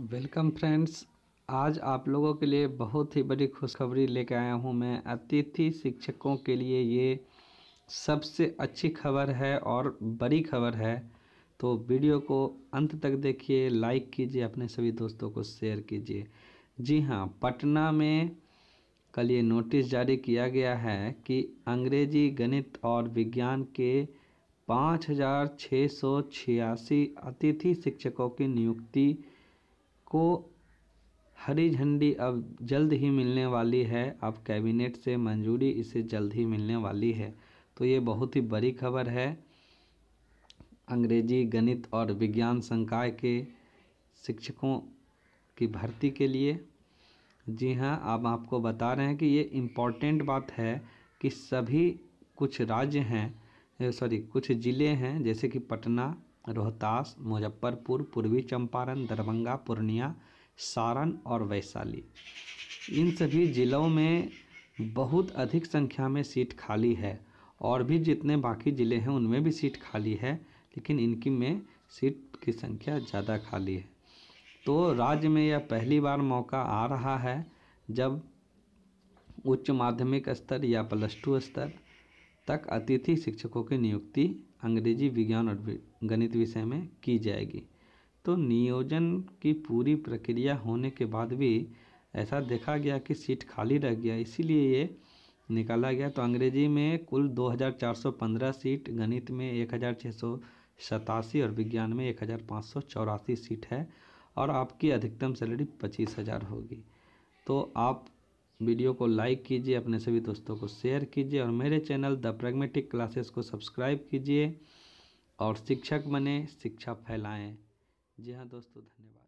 welcome friends आज आप लोगों के लिए बहुत ही बड़ी खुशखबरी लेके आया हूँ मैं अतिथि शिक्षकों के लिए ये सबसे अच्छी खबर है और बड़ी खबर है तो वीडियो को अंत तक देखिए लाइक कीजिए अपने सभी दोस्तों को शेयर कीजिए जी हाँ पटना में कल ये नोटिस जारी किया गया है कि अंग्रेजी गणित और विज्ञान के पाँच हज़ार छः सौ छियासी अतिथि शिक्षकों की नियुक्ति को हरी झंडी अब जल्द ही मिलने वाली है अब कैबिनेट से मंजूरी इसे जल्द ही मिलने वाली है तो ये बहुत ही बड़ी खबर है अंग्रेजी गणित और विज्ञान संकाय के शिक्षकों की भर्ती के लिए जी हाँ अब आपको बता रहे हैं कि ये इम्पॉर्टेंट बात है कि सभी कुछ राज्य हैं सॉरी कुछ ज़िले हैं जैसे कि पटना रोहतास मुजफ्फरपुर पूर्वी चंपारण दरभंगा पूर्णिया सारण और वैशाली इन सभी ज़िलों में बहुत अधिक संख्या में सीट खाली है और भी जितने बाकी ज़िले हैं उनमें भी सीट खाली है लेकिन इनकी में सीट की संख्या ज़्यादा खाली है तो राज्य में यह पहली बार मौका आ रहा है जब उच्च माध्यमिक स्तर या प्लस टू स्तर तक अतिथि शिक्षकों की नियुक्ति अंग्रेजी विज्ञान और गणित विषय में की जाएगी तो नियोजन की पूरी प्रक्रिया होने के बाद भी ऐसा देखा गया कि सीट खाली रह गया इसीलिए ये निकाला गया तो अंग्रेजी में कुल 2415 सीट गणित में एक और विज्ञान में एक सीट है और आपकी अधिकतम सैलरी पच्चीस हज़ार होगी तो आप वीडियो को लाइक कीजिए अपने सभी दोस्तों को शेयर कीजिए और मेरे चैनल द प्रेगमेटिक क्लासेस को सब्सक्राइब कीजिए और शिक्षक बने शिक्षा फैलाएं जी हाँ दोस्तों धन्यवाद